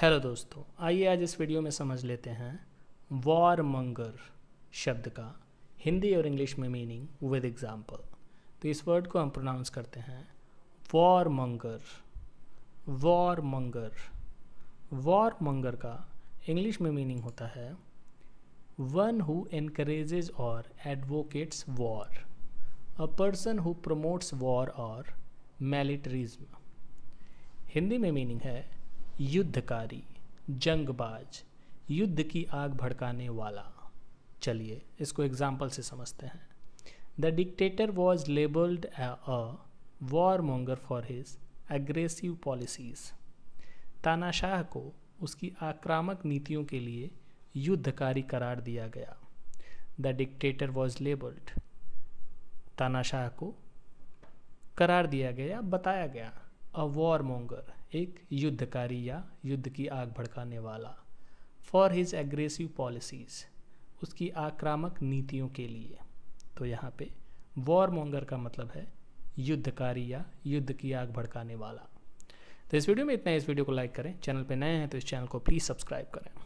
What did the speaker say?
hello दोस्तों आइए आज इस वीडियो में समझ लेते हैं वॉर मंगर शब्द का हिंदी और इंग्लिश में मीनिंग विद एग्जांपल तो इस वर्ड को हम प्रोनाउंस करते हैं warmonger warmonger warmonger का इंग्लिश में मीनिंग होता है वन हु इनक्रेजेज और advocates war a person who promotes war और मेलिटरीज्म हिंदी में मीनिंग है युद्धकारी जंगबाज युद्ध की आग भड़काने वाला चलिए इसको एग्जाम्पल से समझते हैं the dictator was labelled a warmonger for his aggressive policies तानाशाह को उसकी आक्रामक नीतियों के लिए युद्धकारी करार दिया गया द डिक्टेटर वॉज लेबल्ड तानाशाह को करार दिया गया बताया गया अ वॉर मोंगर एक युद्धकारी या युद्ध की आग भड़काने वाला फॉर हिज एग्रेसिव पॉलिसीज़ उसकी आक्रामक नीतियों के लिए तो यहाँ पे वॉर मोंगर का मतलब है युद्धकारी या युद्ध की आग भड़काने वाला तो इस वीडियो में इतना इस वीडियो को लाइक करें चैनल पे नए हैं तो इस चैनल को प्लीज़ सब्सक्राइब करें